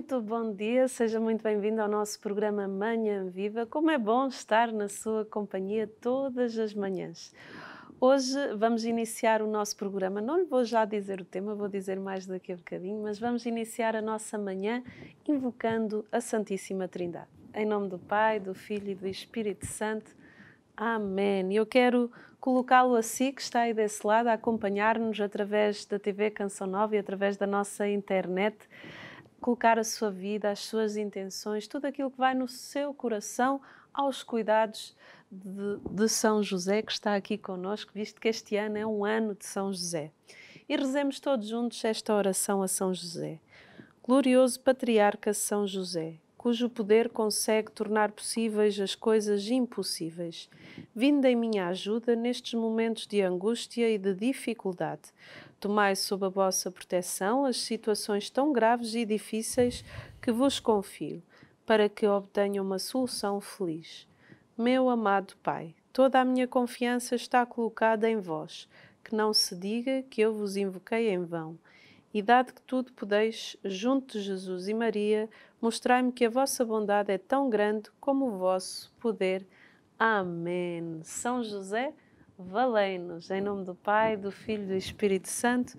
Muito bom dia, seja muito bem-vindo ao nosso programa Manhã Viva. Como é bom estar na sua companhia todas as manhãs. Hoje vamos iniciar o nosso programa. Não lhe vou já dizer o tema, vou dizer mais daqui a bocadinho, mas vamos iniciar a nossa manhã invocando a Santíssima Trindade. Em nome do Pai, do Filho e do Espírito Santo. Amém. Eu quero colocá-lo a si, que está aí desse lado, a acompanhar-nos através da TV Canção Nova e através da nossa internet colocar a sua vida, as suas intenções, tudo aquilo que vai no seu coração aos cuidados de, de São José, que está aqui conosco, visto que este ano é um ano de São José. E rezemos todos juntos esta oração a São José. Glorioso Patriarca São José, cujo poder consegue tornar possíveis as coisas impossíveis. Vinda em minha ajuda nestes momentos de angústia e de dificuldade. Tomai sob a vossa proteção as situações tão graves e difíceis que vos confio, para que obtenham uma solução feliz. Meu amado Pai, toda a minha confiança está colocada em vós, que não se diga que eu vos invoquei em vão. E dado que tudo podeis, junto de Jesus e Maria, mostrai-me que a vossa bondade é tão grande como o vosso poder. Amém. São José, valei-nos. Em nome do Pai, do Filho e do Espírito Santo.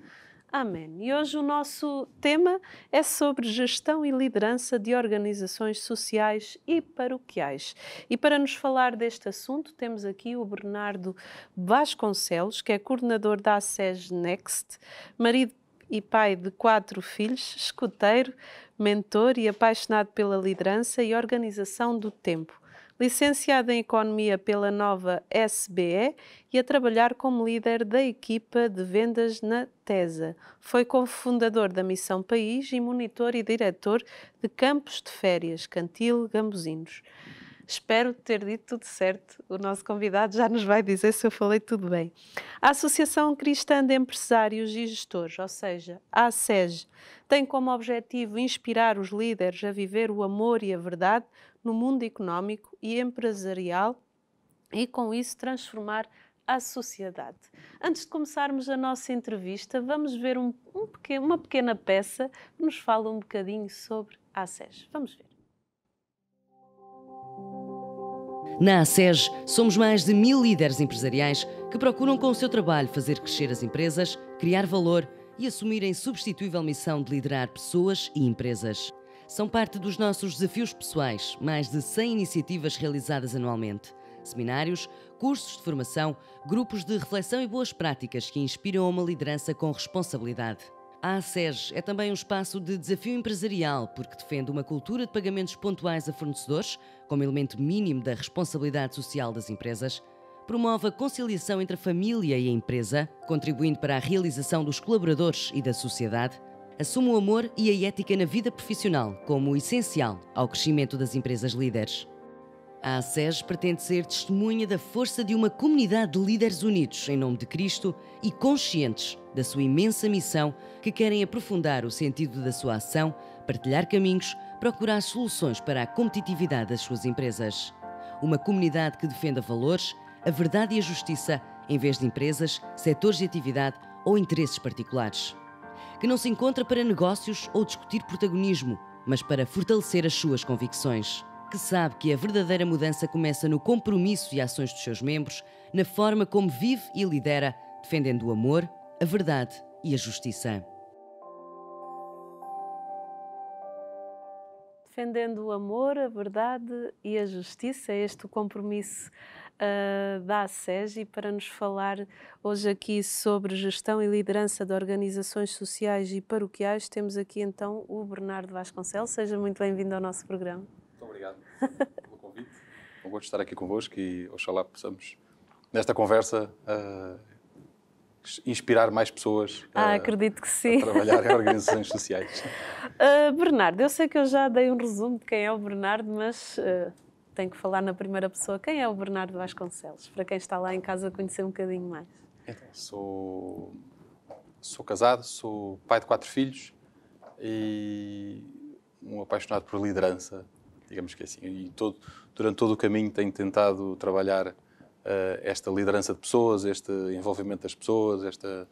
Amém. E hoje o nosso tema é sobre gestão e liderança de organizações sociais e paroquiais. E para nos falar deste assunto, temos aqui o Bernardo Vasconcelos, que é coordenador da ACES Next, marido e pai de quatro filhos, escuteiro, mentor e apaixonado pela liderança e organização do tempo licenciada em Economia pela nova SBE e a trabalhar como líder da equipa de vendas na TESA. Foi cofundador da Missão País e monitor e diretor de campos de férias Cantil Gambuzinos. Espero ter dito tudo certo. O nosso convidado já nos vai dizer se eu falei tudo bem. A Associação Cristã de Empresários e Gestores, ou seja, a ASEG, tem como objetivo inspirar os líderes a viver o amor e a verdade no mundo económico e empresarial e, com isso, transformar a sociedade. Antes de começarmos a nossa entrevista, vamos ver um, um pequeno, uma pequena peça que nos fala um bocadinho sobre a SES. Vamos ver. Na ASEJ, somos mais de mil líderes empresariais que procuram com o seu trabalho fazer crescer as empresas, criar valor e assumir a insubstituível missão de liderar pessoas e empresas. São parte dos nossos desafios pessoais, mais de 100 iniciativas realizadas anualmente. Seminários, cursos de formação, grupos de reflexão e boas práticas que inspiram a uma liderança com responsabilidade. A ASES é também um espaço de desafio empresarial, porque defende uma cultura de pagamentos pontuais a fornecedores, como elemento mínimo da responsabilidade social das empresas, promove a conciliação entre a família e a empresa, contribuindo para a realização dos colaboradores e da sociedade, assume o amor e a ética na vida profissional como essencial ao crescimento das empresas líderes. A ASES pretende ser testemunha da força de uma comunidade de líderes unidos em nome de Cristo e conscientes da sua imensa missão, que querem aprofundar o sentido da sua ação, partilhar caminhos, procurar soluções para a competitividade das suas empresas. Uma comunidade que defenda valores, a verdade e a justiça, em vez de empresas, setores de atividade ou interesses particulares. Que não se encontra para negócios ou discutir protagonismo, mas para fortalecer as suas convicções que sabe que a verdadeira mudança começa no compromisso e ações dos seus membros, na forma como vive e lidera, defendendo o amor, a verdade e a justiça. Defendendo o amor, a verdade e a justiça, é este compromisso uh, da SEGI para nos falar hoje aqui sobre gestão e liderança de organizações sociais e paroquiais. Temos aqui então o Bernardo Vasconcelos. Seja muito bem-vindo ao nosso programa obrigado pelo convite. É um gosto estar aqui convosco e oxalá possamos, nesta conversa, uh, inspirar mais pessoas ah, a, eh, acredito que sim. a trabalhar em organizações sociais. Uh, Bernardo, eu sei que eu já dei um resumo de quem é o Bernardo, mas uh, tenho que falar na primeira pessoa. Quem é o Bernardo Vasconcelos? Para quem está lá em casa conhecer um bocadinho mais. Então, sou, sou casado, sou pai de quatro filhos e um apaixonado por liderança digamos que é assim. E todo, durante todo o caminho tenho tentado trabalhar uh, esta liderança de pessoas, este envolvimento das pessoas, esta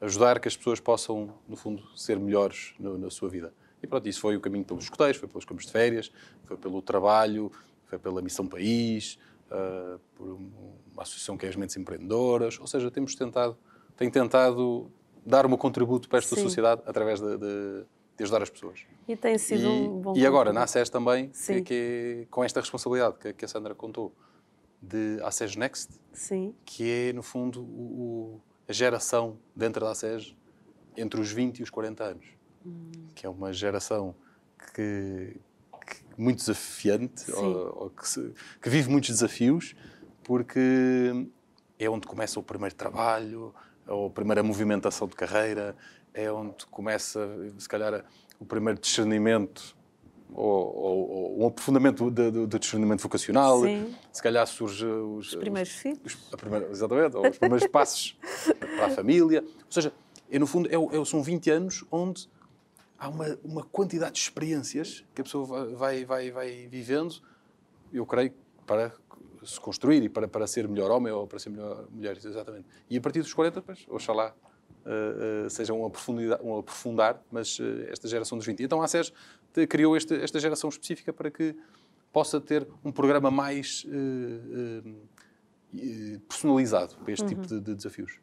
ajudar que as pessoas possam, no fundo, ser melhores no, na sua vida. E pronto, isso foi o caminho pelos escoteiros, foi pelos campos de férias, foi pelo trabalho, foi pela Missão País, uh, por uma associação que é as mentes empreendedoras, ou seja, temos tentado, tenho tentado dar o meu contributo para esta Sim. sociedade através de, de de ajudar as pessoas. E tem sido e, um bom. E agora, na ACES também, que, que, é com esta responsabilidade que, que, a Sandra contou, de ACES Next, Sim. que é, no fundo, o, o, a geração dentro da ACES entre os 20 e os 40 anos, hum. que é uma geração que, que muito desafiante, ou, ou se, que vive muitos desafios, porque é onde começa o primeiro trabalho, ou a primeira movimentação de carreira, é onde começa, se calhar, o primeiro discernimento ou, ou, ou um aprofundamento do, do discernimento vocacional. Sim. Se calhar surge os, os primeiros os, filhos. Os, primeira, exatamente, ou os primeiros passos para a família. Ou seja, é, no fundo, é, é, são 20 anos onde há uma, uma quantidade de experiências que a pessoa vai, vai, vai vivendo, eu creio, para se construir e para, para ser melhor homem ou para ser melhor mulher, exatamente. E a partir dos 40, pois, oxalá uh, sejam a, aprofundar, mas eh, esta geração dos 20. Então a ACES criou este, esta geração específica para que possa ter um programa mais personalizado para este tipo uhum. tipo de, de desafios.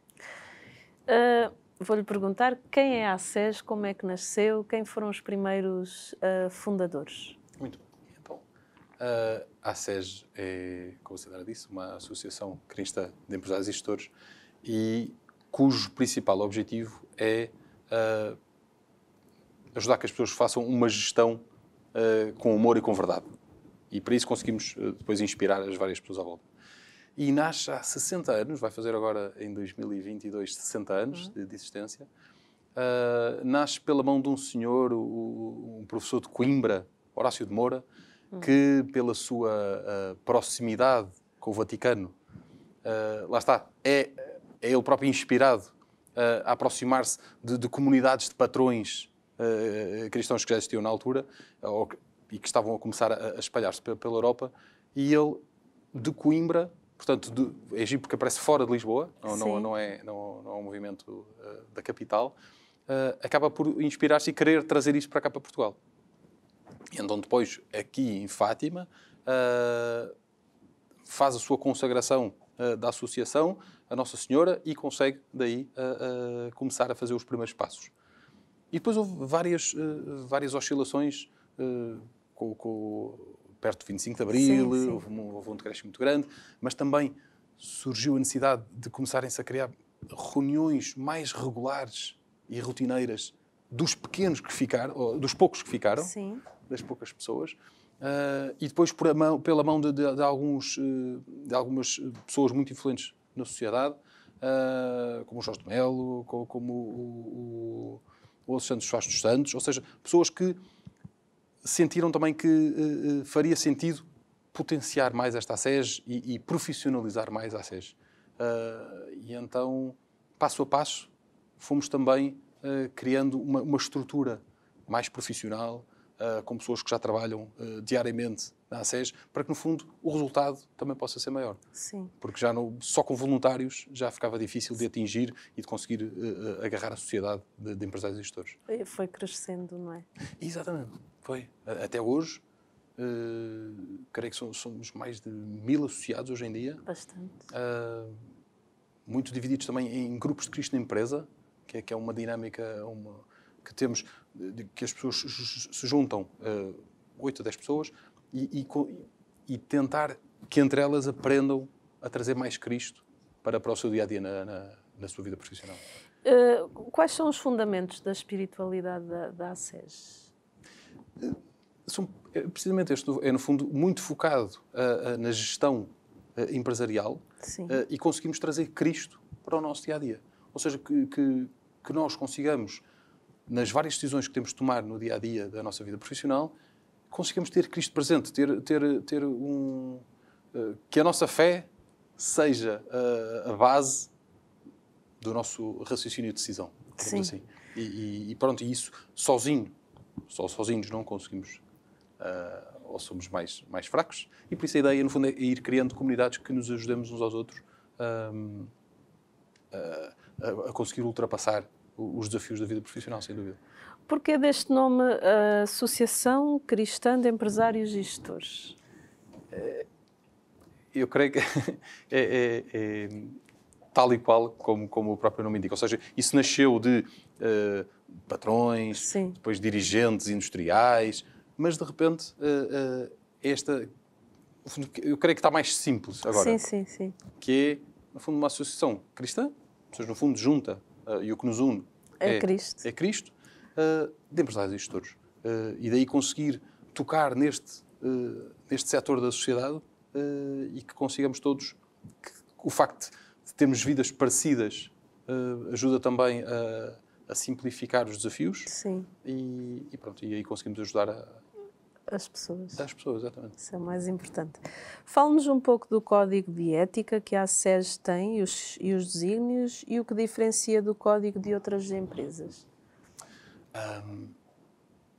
Uh, Vou-lhe perguntar quem é a ACES, como é que nasceu, quem foram os primeiros uh, fundadores? Muito bem. Então, uh, a ACES é, como você disse, uma associação cristã de empresários e gestores e cujo principal objetivo é uh, ajudar que as pessoas façam uma gestão uh, com humor e com verdade. E para isso conseguimos uh, depois inspirar as várias pessoas à volta. E nasce há 60 anos, vai fazer agora em 2022 60 anos uhum. de, de, existência. nasce pela mão de um senhor, o, um professor de Coimbra, Horácio de Moura, uhum. que pela sua proximidade com o Vaticano, lá está, é é ele próprio inspirado eh, a aproximar-se de, de, comunidades de patrões eh, eh, cristãos que já existiam na altura e que estavam a começar a, a espalhar-se pela Europa. E ele, de Coimbra, portanto, de, é porque aparece fora de Lisboa, não, não, não, é, não, não é um movimento uh, da capital, uh, acaba por inspirar-se e querer trazer isso para cá, para Portugal. E então, depois, aqui em Fátima, uh, faz a sua consagração da associação, a Nossa Senhora e consegue daí eh, eh, começar a fazer os primeiros passos. E depois houve várias, uh, várias oscilações uh, com, com, perto de 25 de Abril, sim, sim. Houve, um, houve um decréscimo muito grande, mas também surgiu a necessidade de começarem-se a criar reuniões mais regulares e rotineiras dos pequenos que ficaram, dos poucos que ficaram, sim. das poucas pessoas, Uh, e depois mão, pela mão de, de, de alguns, de algumas pessoas muito influentes na sociedade, uh, como o Jorge de Melo, como, como o, o, o Alexandre Soares dos Santos, ou seja, pessoas que sentiram também que uh, faria sentido potenciar mais esta SES e, e, profissionalizar mais a SES. Uh, ah, e então, passo a passo, fomos também eh, criando uma, uma, estrutura mais profissional, uh, com pessoas que já trabalham uh, diariamente na ACES, para que, no fundo, o resultado também possa ser maior. Sim. Porque já no, só com voluntários já ficava difícil de atingir e de conseguir uh, agarrar a sociedade de, de empresários e gestores. Foi crescendo, não é? Exatamente, foi. Até hoje, Uh, creio que somos mais de mil associados hoje em dia. Bastante. Uh, muito divididos também em grupos de cristo na empresa, que é, que é uma dinâmica, uma, que temos, que as pessoas se juntam, uh, 8 a 10 pessoas, e, e, e, tentar que entre elas aprendam a trazer mais Cristo para, para o seu dia-a-dia -dia na, na, na, sua vida profissional. Uh, quais são os fundamentos da espiritualidade da, da eh, são, é, precisamente este é, no fundo, muito focado uh, na gestão empresarial e conseguimos trazer Cristo para o nosso dia-a-dia. -dia. Ou seja, que, que, que nós consigamos nas várias decisões que temos de tomar no dia a dia da nossa vida profissional, consigamos ter Cristo presente, ter, ter, ter um. Eh, que a nossa fé seja eh, a base do nosso raciocínio de decisão. Sim. Assim. E, e, e pronto, isso sozinho, só sozinhos não conseguimos. Uh, ou somos mais, mais fracos. E por isso a ideia, no fundo, é ir criando comunidades que nos ajudemos uns aos outros um, ehm, a, a, conseguir ultrapassar os desafios da vida profissional, sem dúvida. Porquê deste nome eh, Associação Cristã de Empresários e Gestores? Eh, eu creio que é, é, é tal e qual como, como, o próprio nome indica. Ou seja, isso nasceu de uh, patrões, Sim. depois dirigentes industriais, mas de repente uh, uh, esta. Eu creio que está mais simples agora. Sim, sim, sim. Que é, no fundo, uma associação cristã, pessoas, no fundo, junta uh, e o que nos une é, é Cristo, é Cristo uh, eh, demos lá isto todos. Uh, eh, e daí conseguir tocar neste, uh, neste setor da sociedade e que consigamos todos. Que, o facto de termos vidas parecidas ajuda também a, a, simplificar os desafios. Sim. E, e pronto, e aí conseguimos ajudar a as pessoas. Das pessoas, exatamente. Isso é o mais importante. Fale-nos um pouco do código de ética que a SES tem e os, e os desígnios e o que diferencia do código de outras empresas. Um,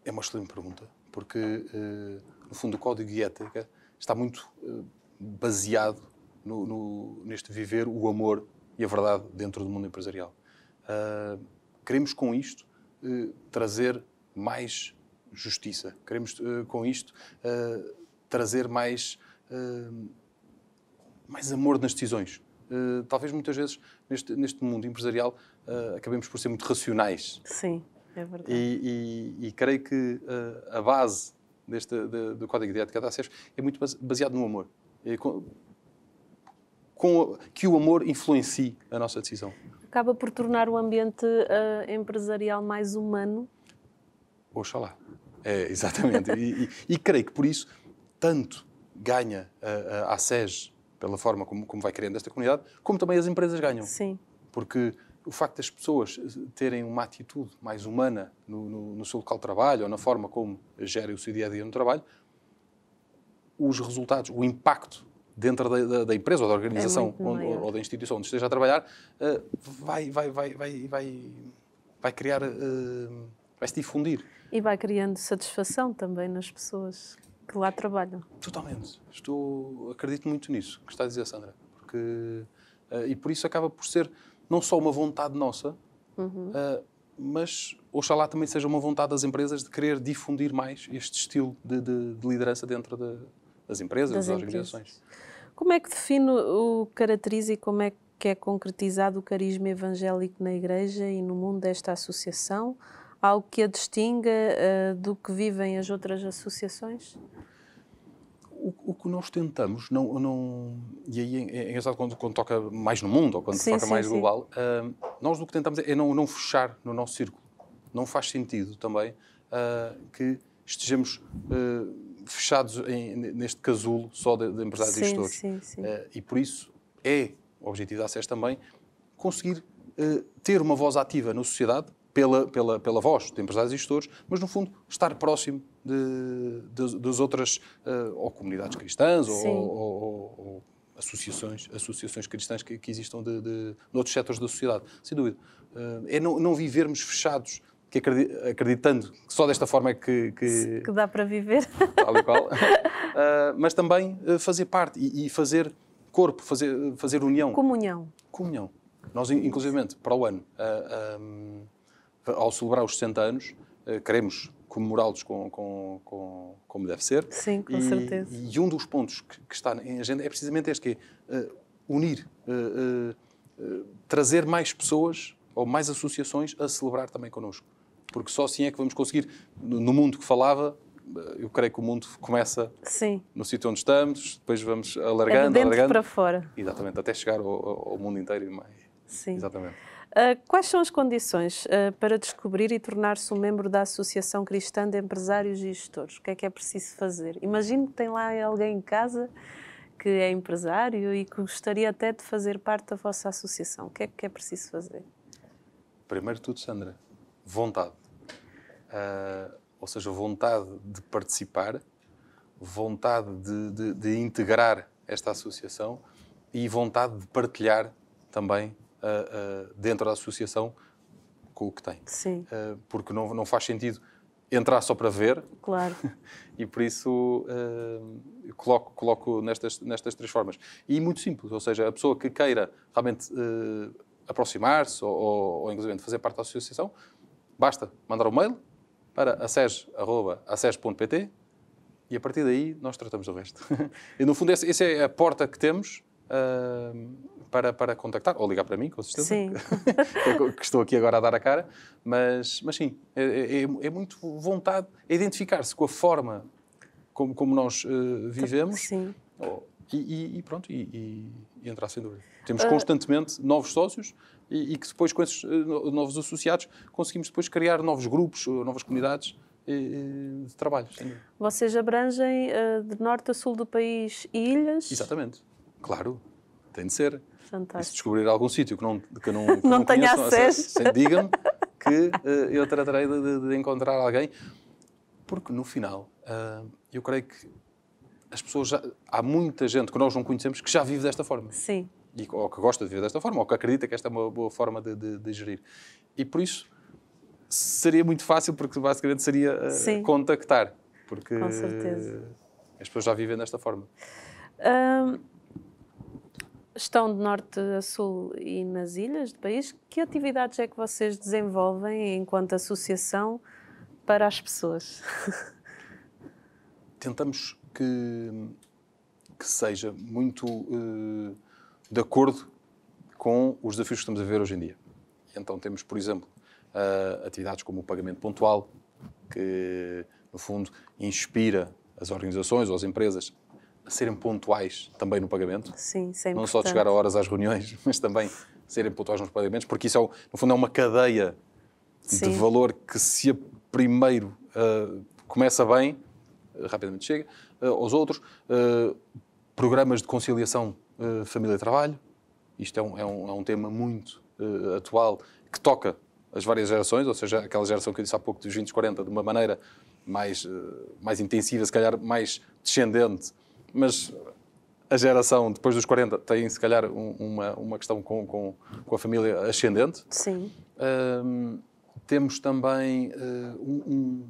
é uma excelente pergunta, porque, uh, no fundo, o código de ética está muito uh, baseado no, no, neste viver o amor e a verdade dentro do mundo empresarial. Uh, queremos, com isto, eh, trazer mais justiça. Queremos, eh, com isto, eh, trazer mais, eh, mais amor nas decisões. talvez muitas vezes, neste, neste mundo empresarial, acabemos por ser muito racionais. Sim, é verdade. E, e, e creio que a base deste, do Código de Ética de Acesso é muito baseado no amor. com, com, que o amor influencie a nossa decisão. Acaba por tornar o ambiente uh, empresarial mais humano Oxalá. É, exatamente. e, e, e, creio que por isso tanto ganha a, a, a SES pela forma como, como vai criando esta comunidade, como também as empresas ganham. Sim. Porque o facto das pessoas terem uma atitude mais humana no, no, no seu local de trabalho ou na forma como gerem o seu dia a dia no trabalho, os resultados, o impacto dentro da, da, da empresa ou da organização é onde, ou da instituição onde esteja a trabalhar, uh, vai, vai, vai, vai, vai, vai criar. Uh, Vai-se difundir. E vai criando satisfação também nas pessoas que lá trabalham. Totalmente. Estou, acredito muito nisso que está a dizer, Sandra. Porque, uh, e por isso acaba por ser não só uma vontade nossa, uhum. uh, mas oxalá também seja uma vontade das empresas de querer difundir mais este estilo de, de, de liderança dentro de, das empresas, das, das organizações. Como é que define o caracteriza e como é que é concretizado o carisma evangélico na Igreja e no mundo desta associação? algo que a distinga uh, do que vivem as outras associações? O, o que nós tentamos, não, não, e aí é, é engraçado quando, quando, toca mais no mundo ou quando sim, toca sim, mais sim. global, uh, nós o que tentamos é não, não, fechar no nosso círculo. Não faz sentido também uh, que estejamos fechados em, neste casulo só de, de empresários e gestores. Sim, sim. e por isso é o objetivo da ACES também conseguir ter uma voz ativa na sociedade pela, pela, pela voz de empresários e gestores, mas no fundo estar próximo de, de, das outras uh, ou comunidades cristãs ou, ou, ou, associações, associações cristãs que, que existam de, de, noutros setores da sociedade, sem dúvida. Uh, é não, não vivermos fechados que acreditando que só desta forma é que, que, que dá para viver tal e qual uh, mas também fazer parte e, e, fazer corpo fazer fazer união comunhão comunhão nós inclusivamente para o ano uh, um, ehm, eh, ao celebrar os 60 anos, eh, queremos comemorá-los com, com, com, como deve ser. Sim, com e, certeza. E um dos pontos que, que, está em agenda é precisamente este, que é eh, unir, trazer mais pessoas ou mais associações a celebrar também connosco. Porque só assim é que vamos conseguir, no mundo que falava, eu creio que o mundo começa Sim. no sítio onde estamos, depois vamos alargando, é de dentro alargando. para fora. Exatamente, até chegar ao, ao mundo inteiro e mais. Sim. Exatamente. Ah, quais são as condições ah, para descobrir e tornar-se um membro da Associação Cristã de Empresários e Gestores? O que é que é preciso fazer? Imagino que tem lá alguém em casa que é empresário e que gostaria até de fazer parte da vossa associação. O que é que é preciso fazer? Primeiro de tudo, Sandra, vontade. Uh, ou seja, vontade de participar, vontade de, de, de integrar esta associação e vontade de partilhar também uh, dentro da associação com o que tem. Sim. Eh, porque não, não faz sentido entrar só para ver. Claro. e por isso uh, coloco, coloco nestas, nestas três formas. E muito simples, ou seja, a pessoa que queira realmente uh, aproximar-se ou, ou, ou, inclusive, fazer parte da associação, basta mandar um mail para aces.aces.pt e a partir daí nós tratamos o resto. e no fundo, essa é a porta que temos. Uh, para, para contactar, ou ligar para mim, com certeza, sim. Que, estou aqui agora a dar a cara, mas, mas sim, é, é, é, é muito vontade, é identificar-se com a forma como, como nós uh, vivemos oh, e, e, pronto, e, e, entrar sem dúvida. Temos uh... constantemente novos sócios, e, e, que depois com esses eh, novos associados conseguimos depois criar novos grupos, eh, novas comunidades de trabalho. Vocês abrangem de norte a sul do país ilhas? Exatamente, claro, tem de ser. Fantástico. E se descobrir algum sítio que não, que não, que não, não tenha acesso, digam diga-me que uh, eu tratarei de, de, de, encontrar alguém. Porque no final, uh, eu creio que as pessoas já, há muita gente que nós não conhecemos que já vive desta forma. Sim. E, ou que gosta de viver desta forma, ou que acredita que esta é uma boa forma de, de, de gerir. E por isso seria muito fácil, porque basicamente seria eh, contactar. Porque Com certeza. as pessoas já vivem desta forma. Hum estão de norte a sul e nas ilhas do país. Que atividades é que vocês desenvolvem enquanto associação para as pessoas? Tentamos que, que seja muito uh, de acordo com os desafios que estamos a ver hoje em dia. Então temos, por exemplo, uh, atividades como o pagamento pontual, que no fundo inspira as organizações ou as empresas serem pontuais também no pagamento. Sim, sempre. É Não só de chegar a horas às reuniões, mas também serem pontuais nos pagamentos, porque isso, é, no fundo, é uma cadeia Sim. de valor que, se primeiro uh, começa bem, rapidamente chega uh, aos outros. Uh, programas de conciliação família-trabalho, isto é um, é um, é um tema muito atual que toca as várias gerações, ou seja, aquela geração que eu disse há pouco dos 20, 40, de uma maneira mais, mais intensiva, se calhar mais descendente, mas a geração depois dos 40 tem, se calhar, um, uma, uma questão com, com, com, a família ascendente. Sim. Um, temos também uh, um,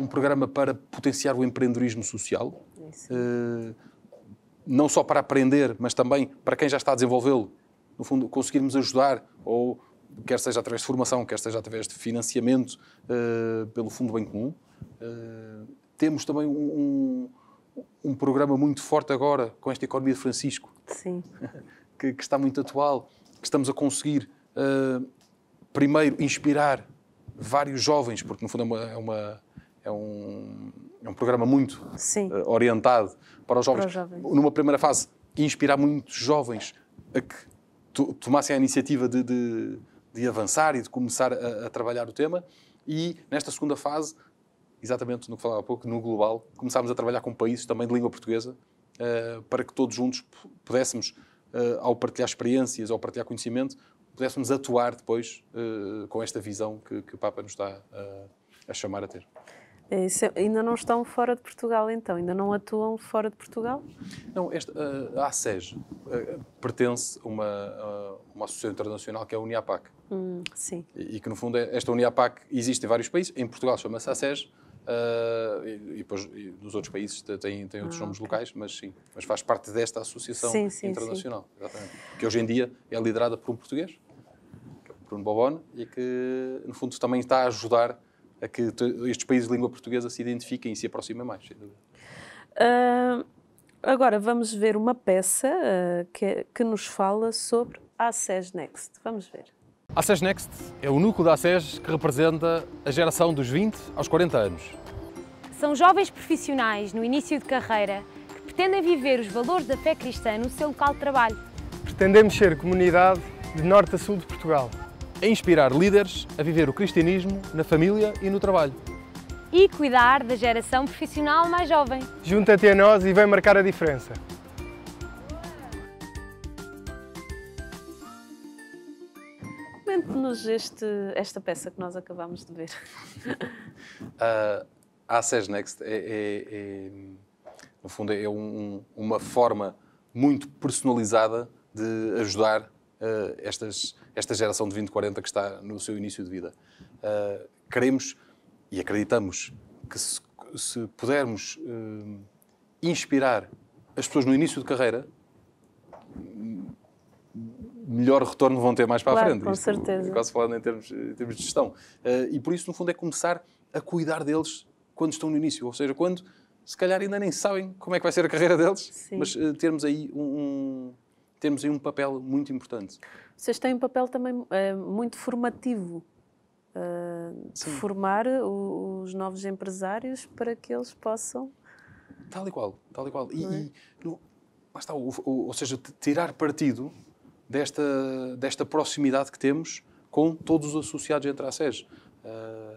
um, programa para potenciar o empreendedorismo social. Uh, não só para aprender, mas também para quem já está a desenvolvê-lo, no fundo, conseguirmos ajudar, ou quer seja através de formação, quer seja através de financiamento uh, pelo Fundo Bem Comum. temos também um um programa muito forte agora com esta economia de Francisco, que, que, está muito atual, que estamos a conseguir, uh, primeiro, inspirar vários jovens, porque no fundo é, uma, é, uma, é um, é um programa muito uh, orientado para os, para os, jovens. Numa primeira fase, inspirar muitos jovens a que tomassem a iniciativa de, de, de, avançar e de começar a, a trabalhar o tema, e nesta segunda fase, exatamente no que falava há pouco, no global, começámos a trabalhar com países também de língua portuguesa, uh, para que todos juntos pudéssemos, uh, ao partilhar experiências, ao partilhar conhecimento, pudéssemos atuar depois uh, com esta visão que, que, o Papa nos está a chamar a ter. É isso, ainda não estão fora de Portugal, então? Ainda não atuam fora de Portugal? Não, esta, a ASEJ pertence a uma, uma associação internacional que é a Uniapac. Hum, sim. E, e, que, no fundo, é, esta Uniapac existe em vários países. Em Portugal chama-se ASEJ. Uh, e, depois nos outros países têm, outros ah, nomes okay. locais, mas sim, mas faz parte desta associação sim, sim, internacional, sim. que hoje em dia é liderada por um português, é Bruno Bobone, e que no fundo também está a ajudar a que estes países de língua portuguesa se identifiquem e se aproximem mais, sem dúvida. Uh, agora vamos ver uma peça uh, que, que nos fala sobre a SES Next. Vamos ver. A SES Next é o núcleo da SES que representa a geração dos 20 aos 40 anos. São jovens profissionais no início de carreira que pretendem viver os valores da fé cristã no seu local de trabalho. Pretendemos ser comunidade de norte a sul de Portugal. inspirar líderes a viver o cristianismo na família e no trabalho. E cuidar da geração profissional mais jovem. Junta-te a nós e vem marcar a diferença. Comente-nos esta peça que nós acabamos de ver. uh, a ACES Next é, é, é, no fundo, é um, uma forma muito personalizada de ajudar uh, estas, esta geração de 2040 que está no seu início de vida. Uh, queremos e acreditamos que se, se pudermos uh, inspirar as pessoas no início de carreira, melhor retorno vão ter mais para claro, a frente. Com Isto, certeza. É quase falando em termos, em termos de gestão. Uh, e por isso, no fundo, é começar a cuidar deles quando estão no início, ou seja, quando se calhar ainda nem sabem como é que vai ser a carreira deles, Sim. mas uh, termos aí um, um, temos aí um papel muito importante. Vocês têm um papel também uh, muito formativo uh, de formar o, os novos empresários para que eles possam tal e qual, tal e qual, e, é? e no, lá está, ou seja, tirar partido desta, desta proximidade que temos com todos os associados entre a SES. Uh,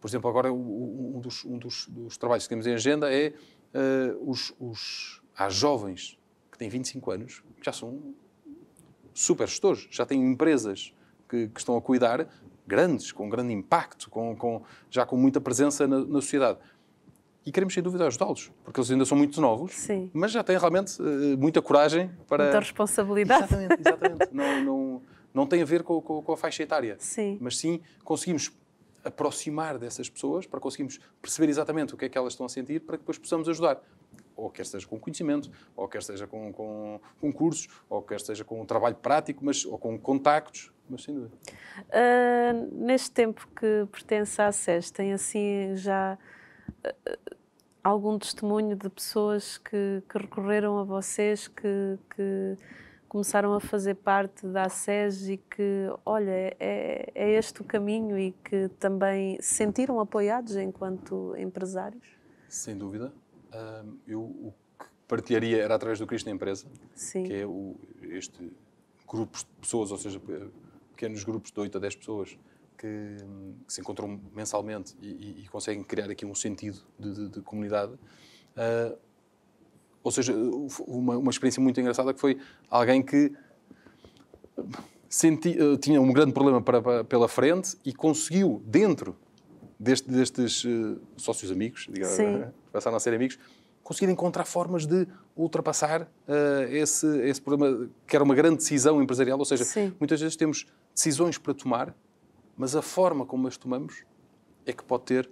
por exemplo, agora um, dos, um dos, dos, trabalhos que temos em agenda é uh, os, os, há jovens que têm 25 anos que já são super gestores, já têm empresas que, que estão a cuidar, grandes, com grande impacto, com, com já com muita presença na, na sociedade e queremos, sem dúvida, ajudá-los, porque eles ainda são muito novos, Sim. mas já têm realmente eh, muita coragem para. Muita responsabilidade. Exatamente, exatamente. não, não, não tem a ver com, com, com a faixa etária, sim. mas sim conseguimos aproximar dessas pessoas para conseguirmos perceber exatamente o que é que elas estão a sentir para que depois possamos ajudar. Ou quer seja com conhecimento, ou quer seja com, com, com cursos, ou quer seja com um trabalho prático, mas, ou com contactos, mas sem dúvida. Uh, neste tempo que pertence à SES, tem assim já algum testemunho de pessoas que, que recorreram a vocês, que, que, começaram a fazer parte da SES e que, olha, é, é este o caminho e que também se sentiram apoiados enquanto empresários? Sem dúvida. eu o que partilharia era através do Cristo na Empresa, Sim. que é o, este grupo de pessoas, ou seja, pequenos grupos de 8 a 10 pessoas, que, que se encontram mensalmente e, e, e, conseguem criar aqui um sentido de, de, de comunidade. Uh, ou seja, uma, uma experiência muito engraçada que foi alguém que senti, uh, tinha um grande problema para, para, pela frente e conseguiu, dentro deste, destes uh, sócios amigos, digamos, passaram a ser amigos, conseguir encontrar formas de ultrapassar uh, esse, esse problema, que era uma grande decisão empresarial. Ou seja, Sim. muitas vezes temos decisões para tomar mas a forma como as tomamos é que pode ter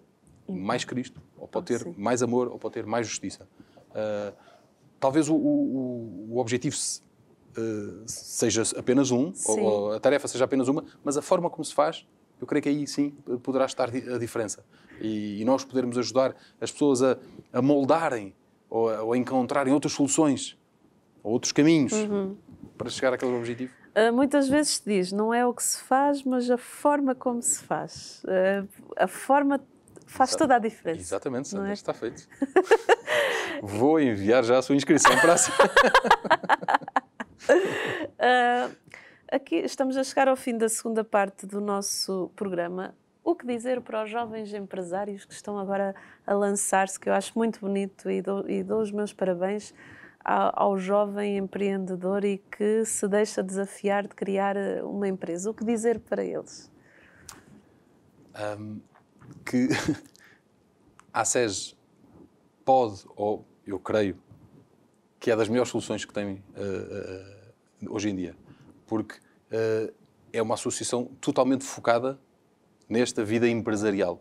uhum. mais Cristo, ou pode ter mais amor, ou pode ter mais justiça. Uh, talvez o, o, o objetivo se, uh, seja apenas um, ou, ou, a tarefa seja apenas uma, mas a forma como se faz, eu creio que aí sim poderá estar a diferença. E, e nós podermos ajudar as pessoas a, a moldarem ou a, ou a, encontrarem outras soluções, ou outros caminhos uhum. para chegar àquele objetivo. Ah, muitas vezes se diz, não é o que se faz, mas a forma como se faz. Uh, a forma faz Exato. toda a diferença. Exatamente, Sandra, é? está feito. Vou enviar já a sua inscrição para a uh, Aqui estamos a chegar ao fim da segunda parte do nosso programa. O que dizer para os jovens empresários que estão agora a lançar-se, que eu acho muito bonito e dou, e dou os meus parabéns ao jovem empreendedor e que se deixa desafiar de criar eh, uma empresa? O que dizer para eles? Um, que a SES pode, ou eu creio, que é das melhores soluções que tem uh, uh, hoje em dia, porque uh, é uma associação totalmente focada nesta vida empresarial.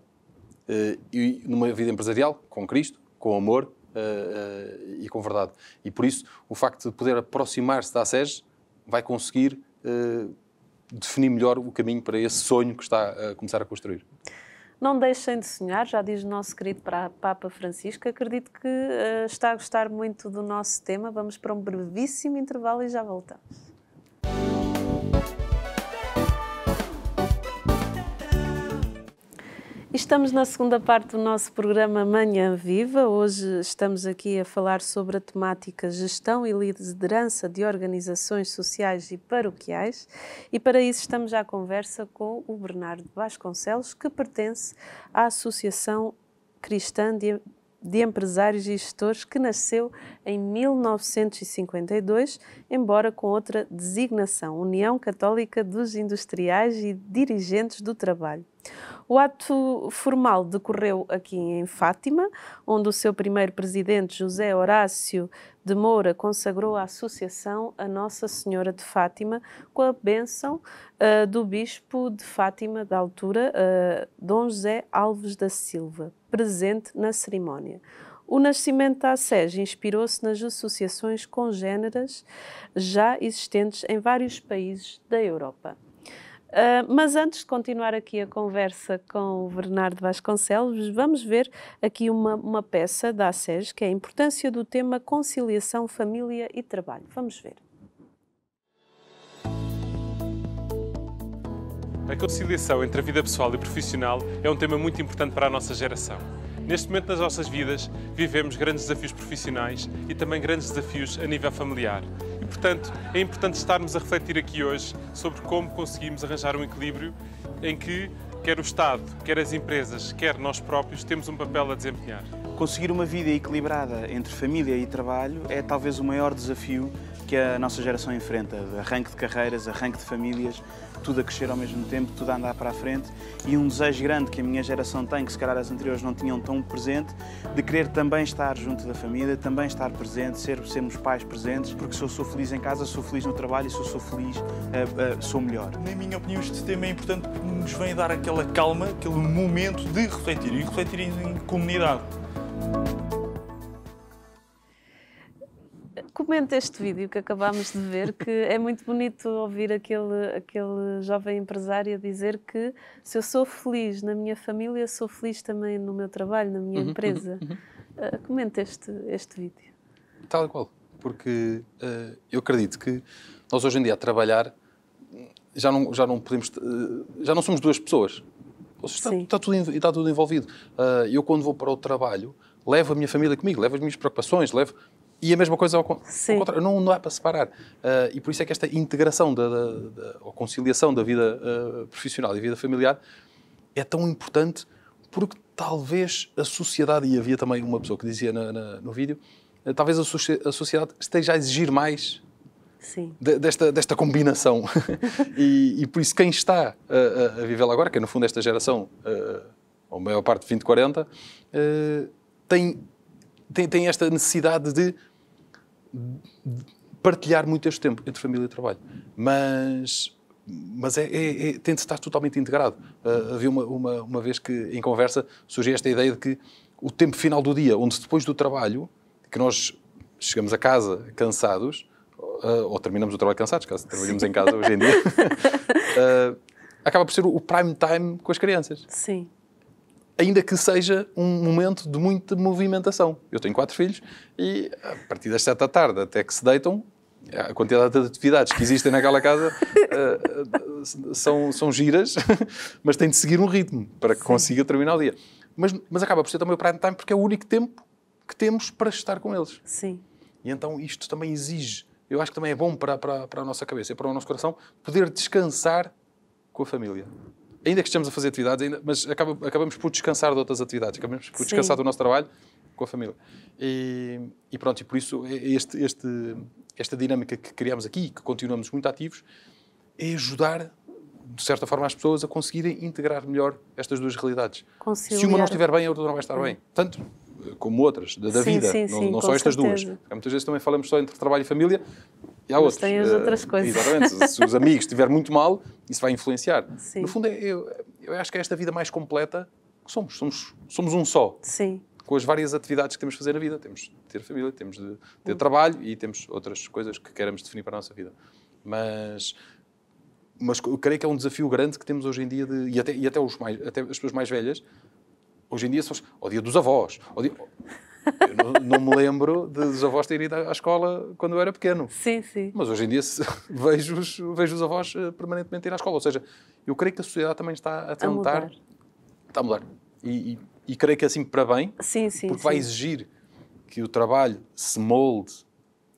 e numa vida empresarial, com Cristo, com amor, uh, e com verdade. E por isso, o facto de poder aproximar-se da SES vai conseguir uh, definir melhor o caminho para esse sonho que está a começar a construir. Não deixem de sonhar, já diz o nosso querido Papa Francisco. Acredito que está a gostar muito do nosso tema. Vamos para um brevíssimo intervalo e já voltamos. Estamos na segunda parte do nosso programa Manhã Viva. Hoje estamos aqui a falar sobre a temática gestão e liderança de organizações sociais e paroquiais. E para isso estamos à conversa com o Bernardo Vasconcelos, que pertence à Associação Cristã de de empresários e gestores que nasceu em 1952, embora com outra designação, União Católica dos Industriais e Dirigentes do Trabalho. O ato formal decorreu aqui em Fátima, onde o seu primeiro presidente, José Horácio de Moura, consagrou a associação a Nossa Senhora de Fátima com a bênção uh, do bispo de Fátima da altura, uh, Dom José Alves da Silva, presente na cerimónia. O nascimento da SEG inspirou-se nas associações congêneras já existentes em vários países da Europa. Uh, mas antes de continuar aqui a conversa com o Bernardo Vasconcelos, vamos ver aqui uma, uma peça da ASES, que é a importância do tema conciliação, família e trabalho. Vamos ver. A conciliação entre a vida pessoal e profissional é um tema muito importante para a nossa geração. Neste momento das nossas vidas, vivemos grandes desafios profissionais e também grandes desafios a nível familiar. E, portanto, é importante estarmos a refletir aqui hoje sobre como conseguimos arranjar um equilíbrio em que quer o Estado, quer as empresas, quer nós próprios temos um papel a desempenhar. Conseguir uma vida equilibrada entre família e trabalho é talvez o maior desafio que a nossa geração enfrenta: arranque de carreiras, arranque de famílias, tudo a crescer ao mesmo tempo, tudo a andar para a frente e um desejo grande que a minha geração tem, que se calhar as anteriores não tinham tão presente, de querer também estar junto da família, também estar presente, ser, sermos pais presentes, porque se eu sou feliz em casa, sou feliz no trabalho e se eu sou feliz, uh, uh, sou melhor. Na minha opinião, este tema é importante porque nos vem dar aquela calma, aquele momento de refletir e refletir em comunidade. comente este vídeo que acabámos de ver, que é muito bonito ouvir aquele, aquele jovem empresário dizer que se eu sou feliz na minha família, sou feliz também no meu trabalho, na minha uhum, empresa. Uhum, uhum. Uh, eh, comente este, este vídeo. Tal e qual, porque uh, eu acredito que nós hoje em dia a trabalhar hum, já não, já não podemos, uh, já não somos duas pessoas. Está, está, tudo, está tudo envolvido. eu, quando vou para o trabalho, levo a minha família comigo, levo as minhas preocupações, levo e a mesma coisa ao, Sim. ao contrário, não, não é para separar. Uh, e por isso é que esta integração da, da, da ou conciliação da vida uh, profissional e vida familiar é tão importante porque talvez a sociedade, e havia também uma pessoa que dizia na, na, no vídeo, uh, talvez a, so a, sociedade esteja a exigir mais de, desta, desta combinação. e, e, por isso quem está a, a vivê-la agora, que é no fundo esta geração, uh, ou a maior parte de 20, 40, tem, tem, tem esta necessidade de partilhar muito este tempo entre família e trabalho. Mas, mas é, é, é tem de estar totalmente integrado. Uh, havia uma, uma, uma vez que, em conversa, surgiu esta ideia de que o tempo final do dia, onde depois do trabalho, que nós chegamos a casa cansados, uh, ou terminamos o trabalho cansados, caso trabalhemos em casa hoje em dia, uh, acaba por ser o prime time com as crianças. Sim ainda que seja um momento de muita movimentação. Eu tenho quatro filhos e a partir das sete da tarde até que se deitam, a quantidade de atividades que existem naquela casa uh, são, são giras, mas tem de seguir um ritmo para que Sim. consiga terminar o dia. Mas, mas acaba por ser também o prime time porque é o único tempo que temos para estar com eles. Sim. E então isto também exige, eu acho que também é bom para, para, para a nossa cabeça e para o nosso coração, poder descansar com a família ainda que estejamos a fazer atividades, ainda, mas acaba, acabamos por descansar de outras atividades, acabamos por Sim. descansar do nosso trabalho com a família. E, e pronto, e por isso é, é este, este, esta dinâmica que criamos aqui e que continuamos muito ativos é ajudar, de certa forma, as pessoas a conseguirem integrar melhor estas duas realidades. Conciliar. Se uma não estiver bem, a outra não vai estar hum. bem. Tanto eh, como outras, da, sim, vida, sim, não, sim, não só certeza. estas duas. muitas vezes também falamos só entre trabalho e família, e há Mas outros. tem as outras eh, coisas. Exatamente. Se os amigos estiverem muito mal, isso vai influenciar. Sim. No fundo, é, eu, eu acho que é esta vida mais completa que somos. Somos, somos um só. Sim com as várias atividades que temos de fazer na vida. Temos de ter família, temos de ter hum. trabalho e temos outras coisas que queremos definir para a nossa vida. Mas, mas eu creio que é um desafio grande que temos hoje em dia, de, e, até, e até, os mais, até as pessoas mais velhas, hoje em dia são ao dia dos avós, ao dia, eu não, não, me lembro de avós terem ido à escola quando eu era pequeno. Sim, sim. Mas hoje em dia vejo-os vejo os avós eh, permanentemente ir à escola. Ou seja, eu creio que a sociedade também está a tentar... A mudar. Está a mudar. E, e, e, creio que é assim para bem. Sim, sim. Porque sim. vai exigir que o trabalho se molde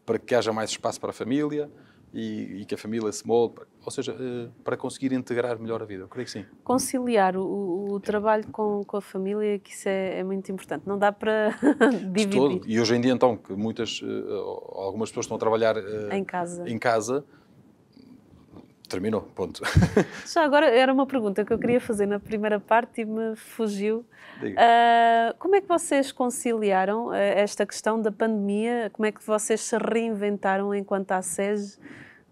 para que haja mais espaço para a família, e, e, que a família se molde, ou seja, eh, para conseguir integrar melhor a vida, eu creio que sim. Conciliar o, o trabalho com, com, a família, que isso é, é muito importante, não dá para dividir. Todo. E hoje em dia então, que muitas, eh, algumas pessoas estão a trabalhar eh, em casa, em casa terminou, ponto. Já agora era uma pergunta que eu queria fazer na primeira parte e me fugiu. Uh, como é que vocês conciliaram uh, esta questão da pandemia? Como é que vocês se reinventaram enquanto a SES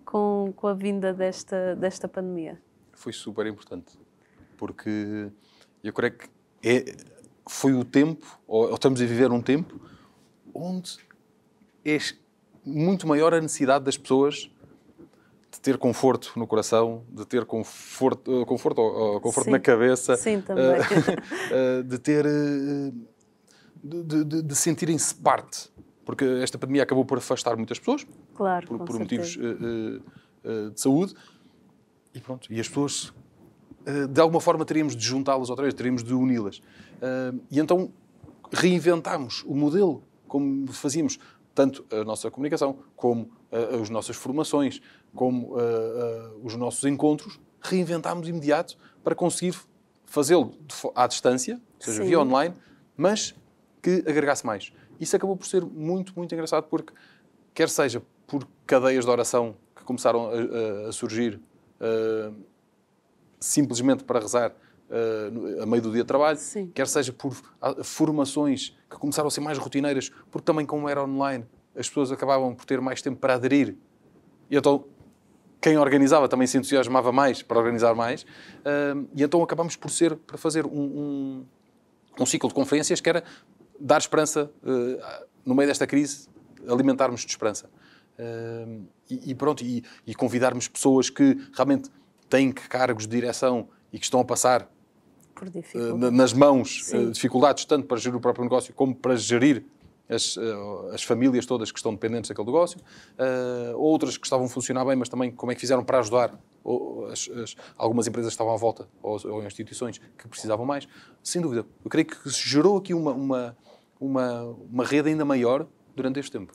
com, com a vinda desta, desta pandemia? Foi super importante, porque eu creio que é, foi o tempo, ou, ou estamos a viver um tempo, onde é muito maior a necessidade das pessoas de ter conforto no coração, de ter conforto, eh, conforto, eh, conforto na cabeça, Sim, eh, de ter de, de, de sentirem-se parte, porque esta pandemia acabou por afastar muitas pessoas, claro, por, por motivos de saúde, e pronto, e as pessoas de alguma forma teríamos de juntá-las outra vez, teríamos de uni-las. E então reinventámos o modelo como fazíamos tanto a nossa comunicação, como uh, as nossas formações, como uh, os nossos encontros, reinventámos imediato para conseguir fazê-lo à distância, ou seja, Sim. via online, mas que agregasse mais. Isso acabou por ser muito, muito engraçado, porque, quer seja por cadeias de oração que começaram a, a surgir uh, simplesmente para rezar uh, a meio do dia de trabalho, Sim. quer seja por formações que começaram a ser mais rotineiras, porque também, como era online, as pessoas acabavam por ter mais tempo para aderir. E então, quem organizava também se entusiasmava mais para organizar mais. Uh, e então acabámos por ser, para fazer um, um, um, ciclo de conferências que era dar esperança, uh, no meio desta crise, alimentarmos de esperança. Uh, e, e, pronto, e, e convidarmos pessoas que realmente têm cargos de direção e que estão a passar eh, nas mãos eh, Sim. dificuldades, tanto para gerir o próprio negócio como para gerir as, eh, as, famílias todas que estão dependentes daquele negócio, uh, outras que estavam a funcionar bem, mas também como é que fizeram para ajudar as, as, algumas empresas que estavam à volta ou, ou, instituições que precisavam mais. Sem dúvida, eu creio que se gerou aqui uma, uma, uma, uma rede ainda maior durante este tempo.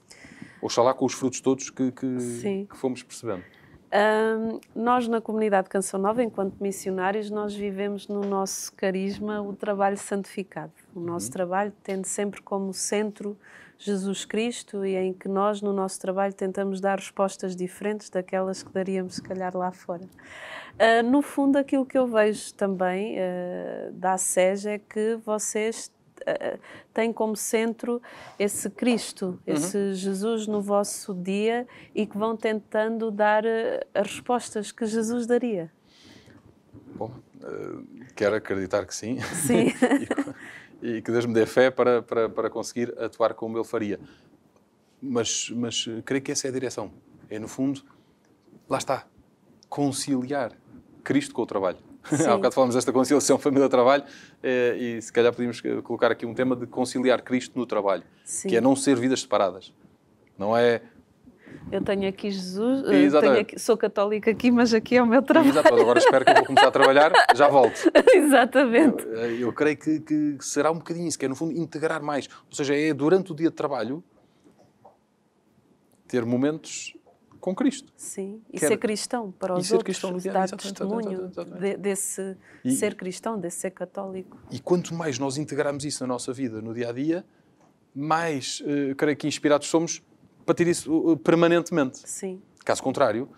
Oxalá com os frutos todos que, que, que fomos percebendo. Um, nós na comunidade Canção Nova, enquanto missionários, nós vivemos no nosso carisma o trabalho santificado. O uhum. nosso uhum. trabalho tendo sempre como centro Jesus Cristo e é em que nós no nosso trabalho tentamos dar respostas diferentes daquelas que daríamos se calhar lá fora. Uh, no fundo, aquilo que eu vejo também uh, da SES é que vocês eh, tem como centro esse Cristo, uhum. esse uhum. Jesus no vosso dia e que vão tentando dar eh, as respostas que Jesus daria? Bom, eh, quero acreditar que sim. Sim. e, que Deus me dê fé para, para, para conseguir atuar como ele faria. Mas, mas creio que essa é a direção. É, no fundo, lá está, conciliar Cristo com o trabalho. Há bocado falamos desta conciliação família-trabalho eh, e se calhar podíamos eh, colocar aqui um tema de conciliar Cristo no trabalho, Sim. que é não ser vidas separadas. Não é eu tenho aqui Jesus, eh, tenho aqui, sou católica aqui, mas aqui é o meu trabalho. Exatamente. Agora espero que eu vou começar a trabalhar, já volto. Exatamente. Eu, eu creio que, que, será um bocadinho isso, que é no fundo integrar mais. Ou seja, é durante o dia de trabalho ter momentos com Cristo. Sim, e Quer... ser cristão para os e outros, cristão, dar testemunho desse e, ser cristão, desse ser católico. E quanto mais nós integrarmos isso na nossa vida, no dia a dia, mais, uh, creio que, inspirados somos para ter isso uh, permanentemente. Sim. Caso contrário,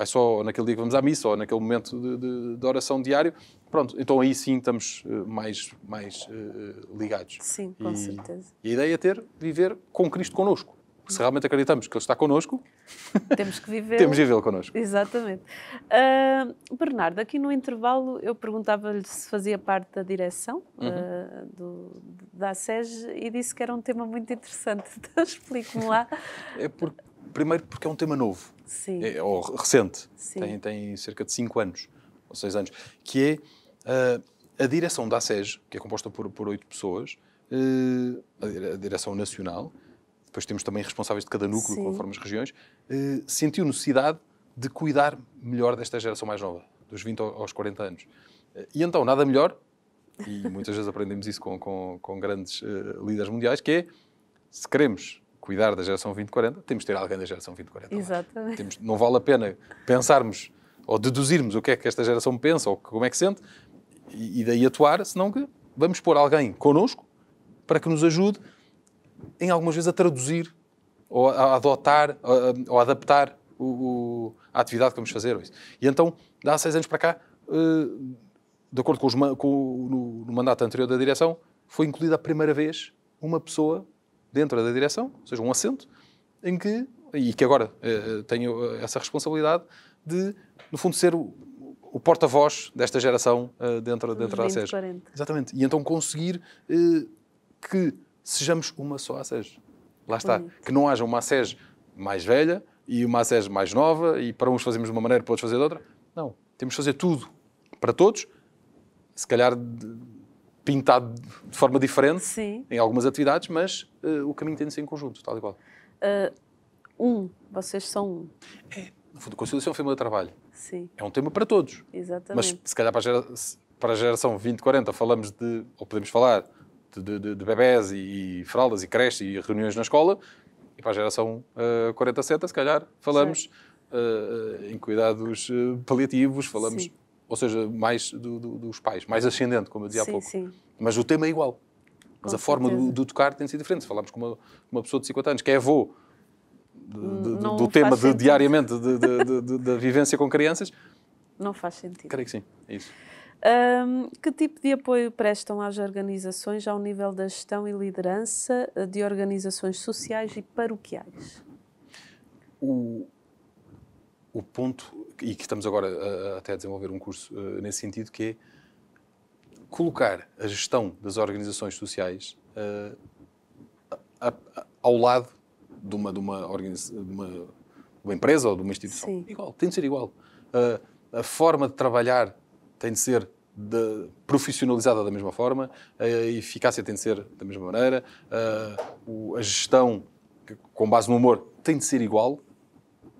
é só naquele dia que vamos à missa ou naquele momento de, de, de oração diário. Pronto, então aí sim estamos eh, mais, mais uh, ligados. Sim, com e, certeza. E a ideia é ter, viver com Cristo conosco se realmente acreditamos que ele está connosco, temos que viver. temos de viver lo connosco. Exatamente. Uh, Bernardo, aqui no intervalo eu perguntava-lhe se fazia parte da direção ah, uhum. uh, do, da SEG e disse que era um tema muito interessante. Então explique-me lá. é por, primeiro porque é um tema novo, é, ou recente, tem, tem, cerca de 5 anos ou 6 anos, que é uh, a direção da SEG, que é composta por, por 8 pessoas, eh, a direção nacional depois temos também responsáveis de cada núcleo, Sim. conforme as regiões, eh, sentiu necessidade de cuidar melhor desta geração mais nova, dos 20 aos 40 anos. Eh, e então, nada melhor, e muitas vezes aprendemos isso com, com, com grandes eh, líderes mundiais, que é, se queremos cuidar da geração 2040, temos de ter alguém da geração 2040. É? Exatamente. Temos, não vale a pena pensarmos ou deduzirmos o que é que esta geração pensa ou como é que sente, e, e daí atuar, senão que vamos pôr alguém connosco para que nos ajude em algumas vezes, a traduzir ou a adotar ou a adaptar o, a atividade que vamos fazer. E então, há seis anos para cá, eh, de acordo com, os, com no, no mandato anterior da direção, foi incluída a primeira vez uma pessoa dentro da direção, ou seja, um assento, em que, e que agora eh, eh, tenho essa responsabilidade de, no fundo, ser o, o porta-voz desta geração dentro, dentro da SES. Exatamente. E então conseguir que sejamos uma só ACES. Lá está. Uhum. Que não haja uma ACES mais velha e uma ACES mais nova e para uns fazemos de uma maneira, para outros fazer de outra. Não. Temos de fazer tudo para todos, se calhar pintado de forma diferente Sim. em algumas atividades, mas uh, o caminho tem de ser em conjunto, tal e qual. Uh, um, vocês são um. É, no fundo, conciliação é um tema de trabalho. Sim. É um tema para todos. Exatamente. Mas se calhar para a, para a geração 20, 40 falamos de, ou podemos falar, de, de, de bebés e, e fraldas e creches e reuniões na escola, e para a geração uh, eh, 47, se calhar, falamos uh, em cuidados paliativos, falamos, sim. ou seja, mais do, do, dos pais, mais ascendente, como eu dizia sim, há pouco. Sim. Mas o tema é igual. Mas com a forma do, do, tocar tem sido diferente. Falamos com uma, uma pessoa de 50 anos que é avô de, de, hum, do tema de, diariamente da vivência com crianças. Não faz sentido. Creio que sim, é isso. Um, que tipo de apoio prestam às organizações ao nível da gestão e liderança eh, de organizações sociais e paroquiais? O, o ponto, e que estamos agora a, eh, a, até a desenvolver um curso uh, nesse sentido, que é colocar a gestão das organizações sociais uh, a, a, ao lado de uma, de, uma de, uma, de uma, empresa ou de uma instituição. Sim. Igual, tem de ser igual. Uh, a forma de trabalhar tem de ser de, profissionalizada da mesma forma, a eficácia tem de ser da mesma maneira, a, o, a gestão com base no humor tem de ser igual,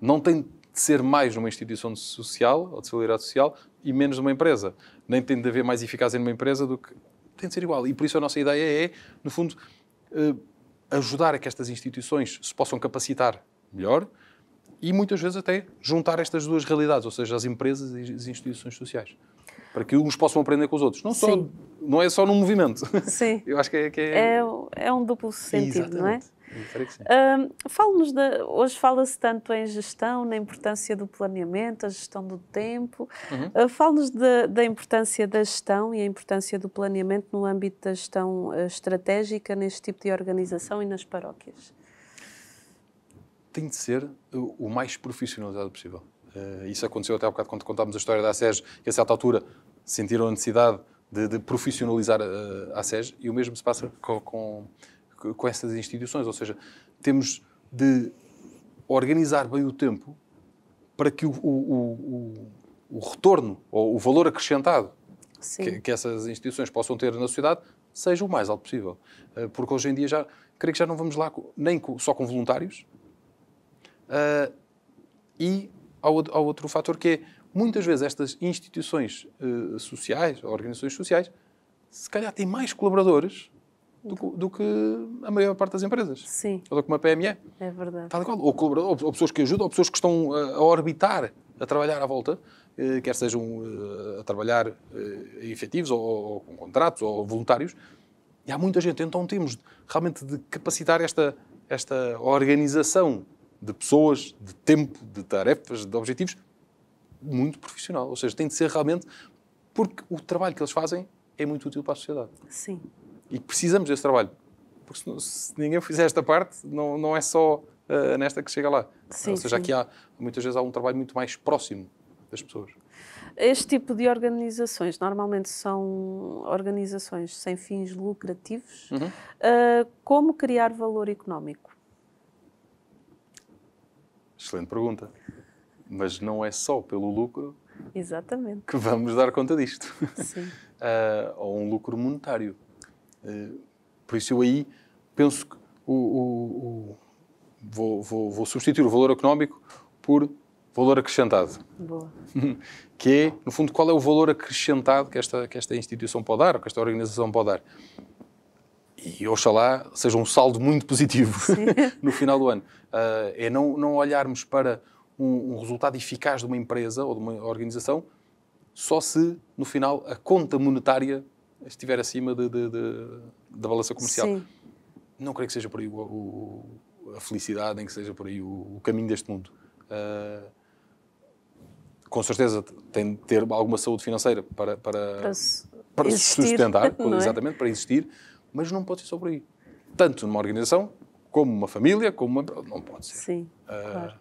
não tem de ser mais numa instituição social ou de solidariedade social e menos numa empresa. Nem tem de haver mais eficácia numa empresa do que. tem de ser igual. E por isso a nossa ideia é, no fundo, eh, ajudar a que estas instituições se possam capacitar melhor e muitas vezes até juntar estas duas realidades, ou seja, as empresas e as instituições sociais para que uns possam aprender com os outros. Não, só, não é só num movimento. Sim. Eu acho que é. Que é... é... é um duplo sentido, Exatamente. não é? Uh, Fala-nos hoje fala-se tanto em gestão, na importância do planeamento, a gestão do tempo. Uhum. Uh, ah, Fala-nos da importância da gestão e a importância do planeamento no âmbito da gestão uh, estratégica neste tipo de organização e nas paróquias. Tem de ser ah, o mais profissionalizado possível. Eh, isso aconteceu até há bocado quando contámos a história da SES, que a certa altura sentiram a necessidade de, de profissionalizar eh, a SES, e o mesmo se passa com, com, com essas instituições, ou seja, temos de organizar bem o tempo para que o, o, o, o retorno ou o valor acrescentado que, que, essas instituições possam ter na sociedade seja o mais alto possível. Eh, porque hoje em dia já, creio que já não vamos lá nem só com voluntários uh, e há outro, outro fator que é, muitas vezes, estas instituições uh, sociais, organizações sociais, se calhar têm mais colaboradores do, do, que a maior parte das empresas. Sim. Ou do que uma PME. É verdade. Tal qual. Ou, ou pessoas que ajudam, ou pessoas que estão a, eh, a orbitar, a trabalhar à volta, eh, quer sejam uh, a trabalhar uh, efetivos, ou, ou, com contratos, ou voluntários. E há muita gente. Então temos realmente de capacitar esta, esta organização de pessoas, de tempo, de tarefas, de objetivos, muito profissional. Ou seja, tem de ser realmente porque o trabalho que eles fazem é muito útil para a sociedade. Sim. E precisamos desse trabalho. Porque se, se ninguém fizer esta parte, não, não é só uh, nesta que chega lá. Sim, Ou seja, sim. aqui há, muitas vezes há um trabalho muito mais próximo das pessoas. Este tipo de organizações normalmente são organizações sem fins lucrativos. Uhum. Uh, como criar valor económico? Excelente pergunta. Mas não é só pelo lucro Exatamente. que vamos dar conta disto. Sim. uh, ou um lucro monetário. Uh, por isso eu aí penso que o, o, o vou, vou, vou substituir o valor económico por valor acrescentado. Boa. que é, no fundo, qual é o valor acrescentado que esta, que esta instituição pode dar, que esta organização pode dar e oxalá seja um saldo muito positivo no final do ano. Uh, é não, não olharmos para um, um, resultado eficaz de uma empresa ou de uma organização só se, no final, a conta monetária estiver acima de, de, de, da balança comercial. Sim. Não creio que seja por aí o, o, a felicidade, nem que seja por aí o, o caminho deste mundo. Uh, com certeza tem de ter alguma saúde financeira para, para, para, para se sustentar, é? exatamente, para existir mas não pode ser sobre isso aí. Tanto numa organização, como uma família, como uma. Não pode ser. Sim. Uh, claro.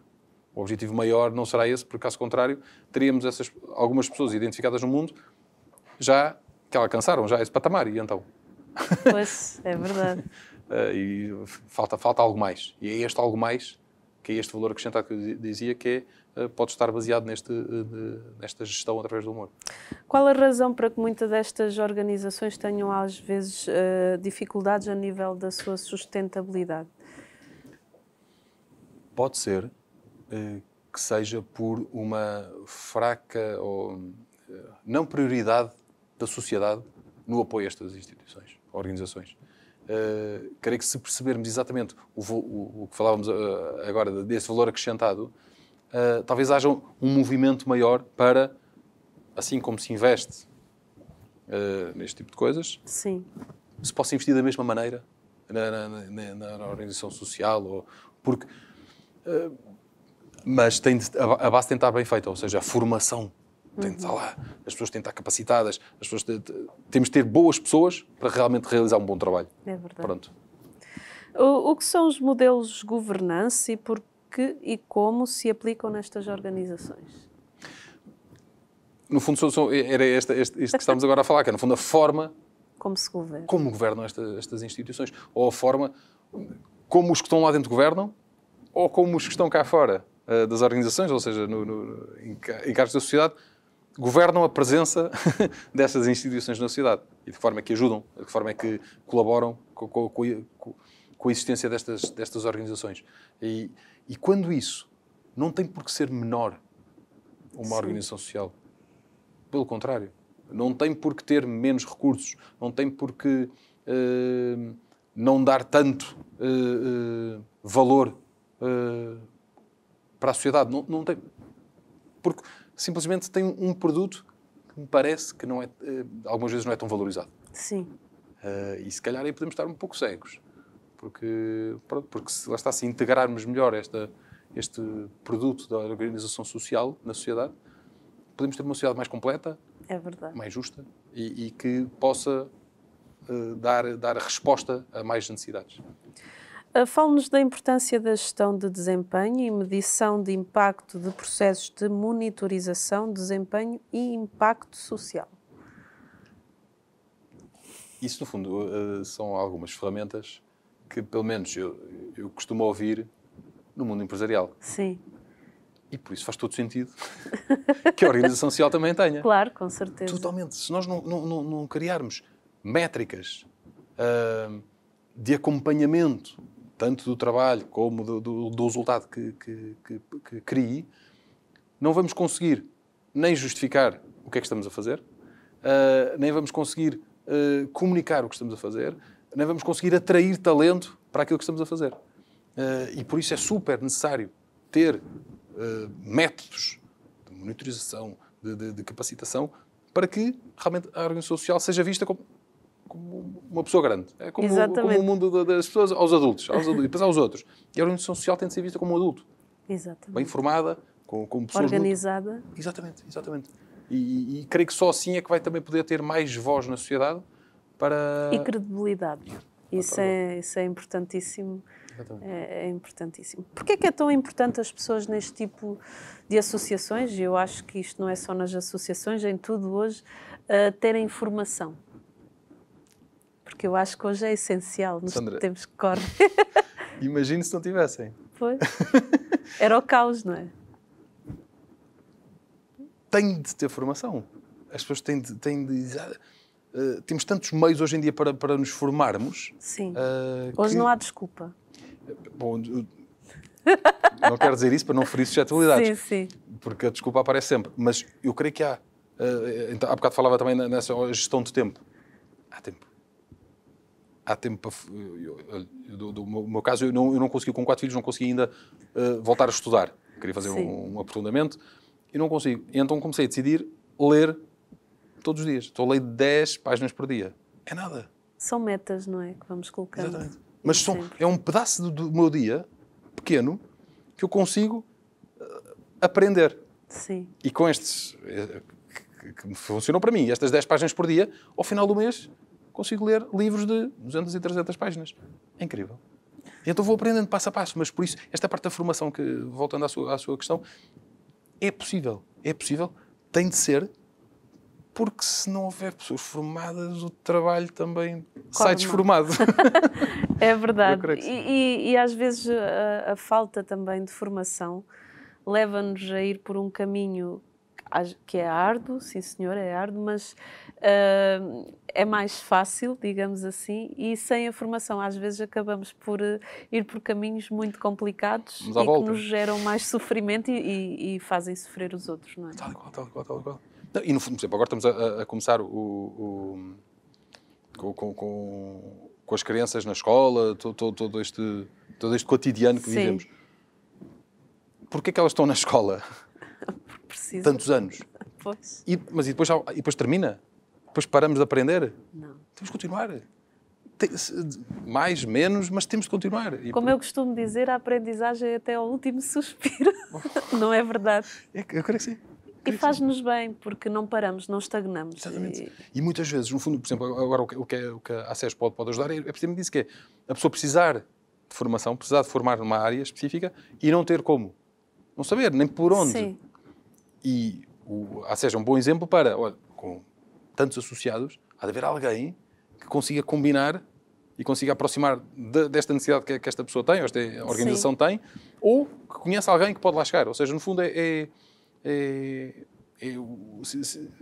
O objetivo maior não será esse, porque caso contrário, teríamos essas, algumas pessoas identificadas no mundo já que alcançaram já esse patamar. E então? Pois, é verdade. uh, e falta, falta algo mais. E é este algo mais, que é este valor acrescentado que eu dizia, que é eh, pode estar baseado neste, eh, nesta gestão através do humor. Qual a razão para que muitas destas organizações tenham, às vezes, eh, dificuldades a nível da sua sustentabilidade? Pode ser que seja por uma fraca ou não prioridade da sociedade no apoio a estas instituições, organizações. creio que se percebermos exatamente o, o, o que falávamos agora desse valor acrescentado, uh, talvez haja um movimento maior para, assim como se investe uh, neste tipo de coisas, Sim. se possa investir da mesma maneira na, na, na, na organização social, ou, porque... Uh, mas tem de, a base tem de estar bem feita, ou seja, a formação tem de estar lá, as pessoas têm de estar capacitadas, as pessoas de, temos de ter boas pessoas para realmente realizar um bom trabalho. É verdade. Pronto. O, o que são os modelos de governança e por que e como se aplicam nestas organizações? No fundo, sou, sou, era este, isto que estamos agora a falar, que é, no fundo, a forma como se governa. Como governam esta, estas instituições. Ou a forma como os que estão lá dentro governam, ou como os que estão cá fora uh, das organizações, ou seja, no, no, em, em cargos da sociedade, governam a presença destas instituições na sociedade. E de que forma é que ajudam, de que forma é que colaboram com, com, com, com a existência destas, destas organizações. E e quando isso não tem por que ser menor uma Sim. organização social, pelo contrário, não tem por que ter menos recursos, não tem por que uh, não dar tanto uh, uh, valor para a sociedade. Não, não tem. Porque simplesmente tem um produto que me parece que não é, algumas vezes não é tão valorizado. Sim. e se calhar aí podemos estar um pouco cegos porque, pronto, porque se, lá está, se integrarmos melhor esta, este produto da organização social na sociedade, podemos ter uma sociedade mais completa, é mais justa e, e que possa uh, dar, dar resposta a mais necessidades. Uh, Fale-nos da importância da gestão de desempenho e medição de impacto de processos de monitorização, desempenho e impacto social. Isso, no fundo, uh, são algumas ferramentas que, pelo menos, eu, eu costumo ouvir no mundo empresarial. Sim. E por isso faz todo sentido que a organização social também tenha. Claro, com certeza. Totalmente. Se nós não, não, não criarmos métricas uh, de acompanhamento, tanto do trabalho como do, do, do resultado que, que, que, que crie, não vamos conseguir nem justificar o que é que estamos a fazer, uh, nem vamos conseguir uh, comunicar o que estamos a fazer, nem vamos conseguir atrair talento para aquilo que estamos a fazer. Uh, e por isso é super necessário ter uh, métodos de monitorização, de, de, de, capacitação, para que realmente a organização social seja vista como, como uma pessoa grande. É como, como o mundo das pessoas aos adultos, aos adultos e depois aos outros. E a organização social tem de ser vista como um adulto. Exatamente. Bem formada, com, com pessoas. Organizada. Muito... Exatamente, exatamente. E, e, creio que só assim é que vai também poder ter mais voz na sociedade para... E credibilidade. Ah, isso tá é, isso é importantíssimo. É, é, importantíssimo. Porquê é que é tão importante as pessoas neste tipo de associações? Eu acho que isto não é só nas associações, em tudo hoje, uh, terem informação. Porque eu acho que hoje é essencial, nos Sandra, temos que correr. Imagino se não tivessem. Pois. Era o caos, não é? Tem de ter formação. As pessoas têm de. Têm de ah, eh, temos tantos meios hoje em dia para, para nos formarmos. Sim. Uh, hoje que... não há desculpa. Bom, não quero dizer isso para não ferir suscetibilidades. Sim, sim. Porque a desculpa aparece sempre. Mas eu creio que há. Uh, então, há bocado falava também nessa gestão de tempo. Há tempo. Há tempo para. Eu, eu, do, do meu caso, eu não, eu não consegui, com quatro filhos, não consegui ainda uh, voltar a estudar. Queria fazer um, um, aprofundamento e não consigo. Então comecei a decidir ler todos os dias. Estou a ler 10 páginas por dia. É nada. São metas, não é? Que vamos colocando. Exatamente. Mas são, é um pedaço do, do, meu dia, pequeno, que eu consigo uh, aprender. Sim. E com estes, eh, que, que funcionam para mim, estas 10 páginas por dia, ao final do mês consigo ler livros de 200 e 300 páginas. É incrível. Então vou aprendendo passo a passo, mas por isso, esta parte da formação, que voltando à sua, à sua questão, é possível. É possível, tem de ser, porque se não houver pessoas formadas, o trabalho também Corre sai desformado. é verdade. E, e, e, às vezes eh, a, a, falta também de formação leva-nos a ir por um caminho que é árduo, sim senhor, é árduo, mas uh, é mais fácil, digamos assim, e sem a formação às vezes acabamos por uh, ir por caminhos muito complicados e volta. que nos geram mais sofrimento e, e, fazem sofrer os outros, não é? Tal qual, tal qual, tal qual. Não, e no fundo, por exemplo, agora estamos a, a começar o, o, com, com, com, as crianças na escola, todo, todo, todo este, todo este cotidiano que Sim. vivemos. Porquê é que elas estão na escola? Preciso. Tantos anos. Pois. E, mas e depois, e depois termina? Depois paramos de aprender? Não. Temos de continuar. mais, menos, mas temos de continuar. E Como por... eu costumo dizer, a aprendizagem é até ao último suspiro. Oh. Não é verdade? É, eu creio que sim. E faz-nos bem, porque não paramos, não estagnamos. Exatamente. E... e... muitas vezes, no fundo, por exemplo, agora o que, o que, é, a SES pode, pode ajudar é, é precisamente isso, que é a pessoa precisar de formação, precisar de formar numa área específica e não ter como. Não saber, nem por onde. Sim. E o, a SES é um bom exemplo para, olha, com tantos associados, há de haver alguém que consiga combinar e consiga aproximar de, desta necessidade que, que, esta pessoa tem, ou esta organização Sim. tem, ou que conheça alguém que pode lá chegar. Ou seja, no fundo, é, é é, é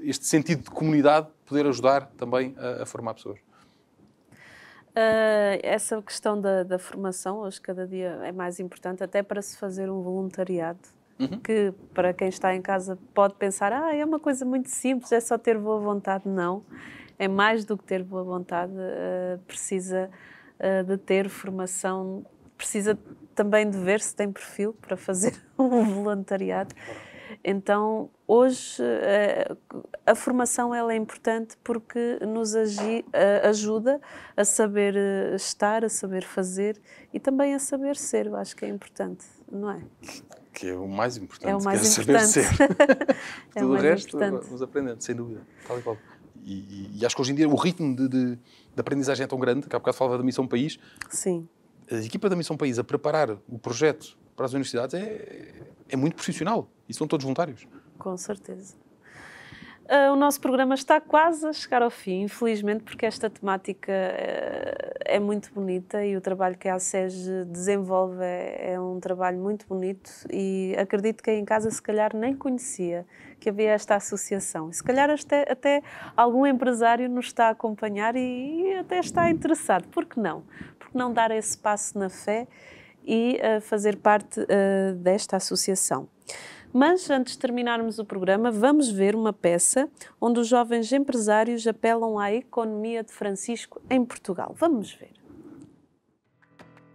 este sentido de comunidade poder ajudar também a, a formar pessoas. Uh, essa questão da, da, formação hoje cada dia é mais importante, até para se fazer um voluntariado. Uhum. Que para quem está em casa pode pensar, ah, é uma coisa muito simples, é só ter boa vontade. Não, é mais do que ter boa vontade, uh, precisa uh, de ter formação, precisa também de ver se tem perfil para fazer um voluntariado. Então, hoje, eh, a, formação ela é importante porque nos agi, eh, ajuda a saber eh, estar, a saber fazer e também a saber ser, eu acho que é importante, não é? Que é o mais importante, é o mais que é importante. saber ser. é Tudo o, o resto importante. vamos aprendendo, sem dúvida, tal e qual. E, e, e acho que hoje em dia o ritmo de, de, de aprendizagem é tão grande, que há bocado falava da Missão País. Sim. A equipa da Missão País a preparar o projeto para as universidades é, é muito profissional e são todos voluntários. Com certeza. Uh, o nosso programa está quase a chegar ao fim, infelizmente, porque esta temática uh, é muito bonita e o trabalho que a SES desenvolve é, é, um trabalho muito bonito e acredito que em casa se calhar nem conhecia que havia esta associação. se calhar até, até algum empresário nos está a acompanhar e, e até está interessado. Por que não? Por que não dar esse passo na fé e uh, fazer parte uh, desta associação. Mas antes de terminarmos o programa, vamos ver uma peça onde os jovens empresários apelam à economia de Francisco em Portugal. Vamos ver.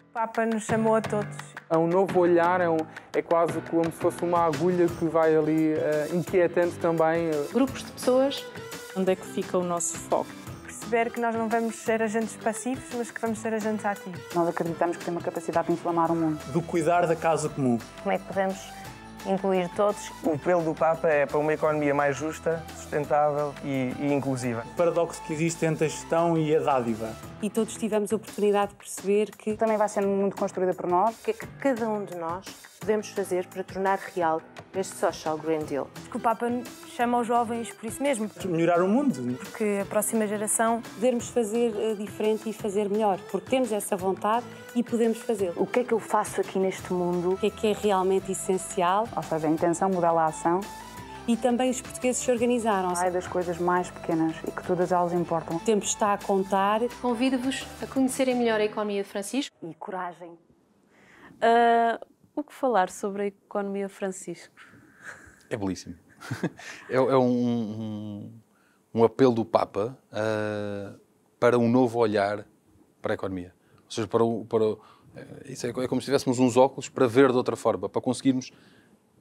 O Papa nos chamou a todos. É um novo olhar, é, um, é quase como se fosse uma agulha que vai ali uh, eh, inquietando também. Grupos de pessoas, onde é que fica o nosso foco? perceber que nós não vamos ser agentes passivos, mas que vamos ser agentes ativos. Nós acreditamos que temos a capacidade de inflamar o mundo. Do cuidar da casa comum. Como é que podemos incluir todos? O apelo do Papa é para uma economia mais justa, sustentável e, e inclusiva. O paradoxo que existe entre a gestão e a dádiva. E todos tivemos a oportunidade de perceber que... Também vai sendo mundo construída por nós. O que é que cada um de nós podemos fazer para tornar real este Social Green Deal. Que o Papa chama os jovens por isso mesmo. Melhorar o mundo. Porque a próxima geração... Podermos fazer eh, diferente e fazer melhor, porque temos essa vontade e podemos fazê-lo. O que é que eu faço aqui neste mundo? O que é que é realmente essencial? Ou seja, a intenção modela a ação e também os portugueses se organizaram. Ai, das coisas mais pequenas e que todas elas importam. O tempo está a contar. Convido-vos a conhecerem melhor a economia de Francisco. E coragem. Uh o que falar sobre a economia, Francisco? É belíssimo. É, é um, um, um, apelo do Papa uh, para um novo olhar para a economia. Ou seja, para, o, para o, eh, isso é, é como se tivéssemos uns óculos para ver de outra forma, para conseguirmos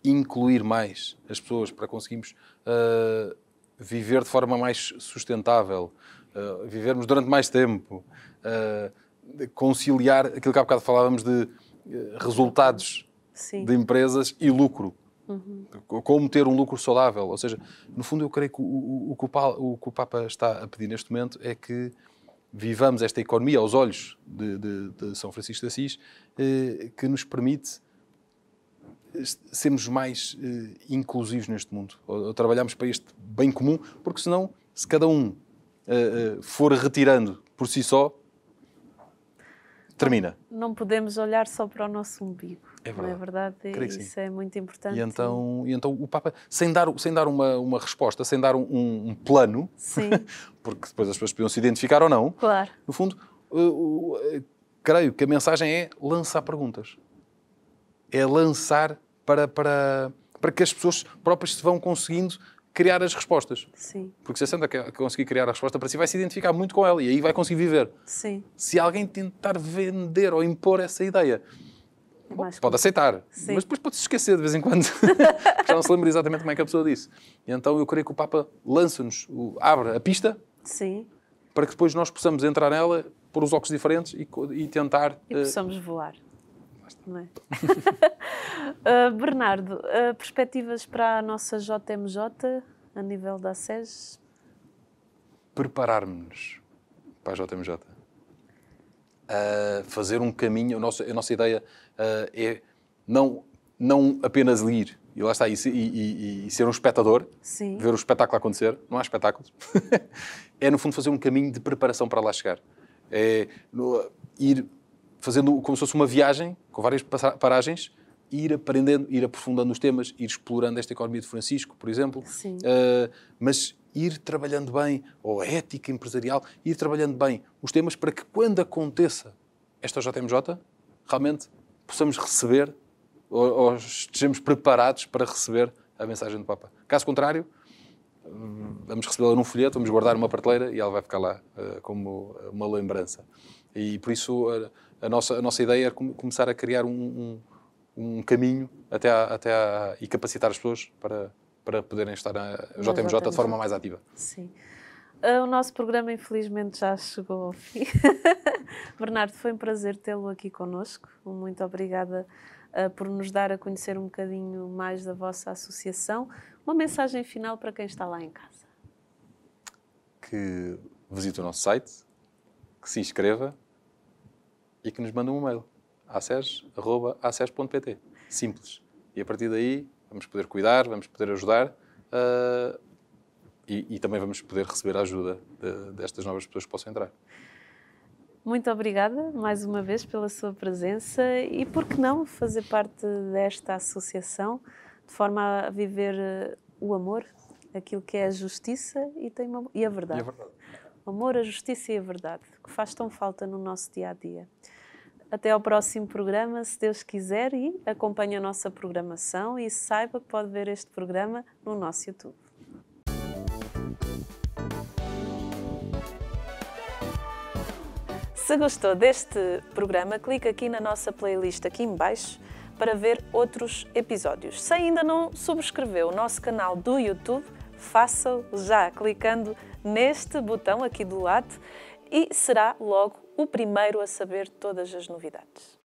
incluir mais as pessoas, para conseguirmos uh, viver de forma mais sustentável, uh, vivermos durante mais tempo, conciliar aquilo que há bocado falávamos de eh, resultados Sim. de empresas e lucro. Uhum. Como ter um lucro saudável. Ou seja, no fundo, eu creio que o, o, o, que o, Papa está a pedir neste momento é que vivamos esta economia aos olhos de, de, de São Francisco de Assis, eh, que nos permite eh, sermos mais eh, inclusivos neste mundo, ou, ou trabalharmos para este bem comum, porque senão, se cada um eh, eh for retirando por si só, então, Termina. Não, não podemos olhar só para o nosso umbigo. É verdade. é verdade? Isso é muito importante. E então, e então o Papa, sem dar, sem dar uma, uma resposta, sem dar um, um plano, porque depois as pessoas podiam se identificar ou não, claro. no fundo, creio que a mensagem é lançar perguntas. É lançar para, para, para que as pessoas próprias se vão conseguindo criar as respostas. Sim. Porque se a Sandra conseguir criar a resposta para si, vai se identificar muito com ela e aí vai conseguir viver. Sim. Se alguém tentar vender ou impor essa ideia, é bom, pode aceitar, Sim. mas depois pode-se esquecer de vez em quando, já não se lembra exatamente como é que a pessoa disse. E então eu creio que o Papa lança-nos, abre a pista Sim. para que depois nós possamos entrar nela, pôr os óculos diferentes e, e tentar. E eh, possamos uh, voar gosto, não é? uh, Bernardo, uh, perspectivas para a nossa JMJ a nível da SES? Preparar-nos para a JMJ. Uh, ah, fazer um caminho, a nossa, a nossa ideia é não, não apenas ir, e lá está, e, e, e, e ser um espectador, Sim. ver o espetáculo acontecer, não há espetáculos, é no fundo fazer um caminho de preparação para lá chegar. É no, ir fazendo como se fosse uma viagem, com várias paragens, ir aprendendo, ir aprofundando os temas, ir explorando esta economia de Francisco, por exemplo. Sim. Uh, mas ir trabalhando bem, ou a ética empresarial, ir trabalhando bem os temas para que quando aconteça esta JMJ, realmente possamos receber ou, ou estejamos preparados para receber a mensagem do Papa. Caso contrário, vamos recebê-la num folheto, vamos guardar uma prateleira e ela vai ficar lá uh, como uma lembrança. E por isso, uh, a nossa, a nossa ideia era começar a criar um, um, um caminho até, a, até a, e capacitar as pessoas para, para poderem estar na JMJ de forma mais ativa. Sim. Ah, o nosso programa, infelizmente, já chegou ao fim. Bernardo, foi um prazer tê-lo aqui conosco. Muito obrigada uh, por nos dar a conhecer um bocadinho mais da vossa associação. Uma mensagem final para quem está lá em casa. Que visite o nosso site, que se inscreva e que nos mandam um e-mail. aces.aces.pt Simples. E a partir daí vamos poder cuidar, vamos poder ajudar uh, e, e, também vamos poder receber a ajuda de, destas novas pessoas que possam entrar. Muito obrigada mais uma vez pela sua presença e por que não fazer parte desta associação de forma a viver eh, o amor, aquilo que é a justiça e, tem uma, e a verdade. E a verdade. amor, a justiça e a verdade que faz tão falta no nosso dia a dia. Até ao próximo programa, se Deus quiser, e acompanhe a nossa programação e saiba que pode ver este programa no nosso YouTube. Se gostou deste programa, clique aqui na nossa playlist aqui embaixo para ver outros episódios. Se ainda não subscreveu o nosso canal do YouTube, faça-o já clicando neste botão aqui do lado e será logo o primeiro a saber todas as novidades.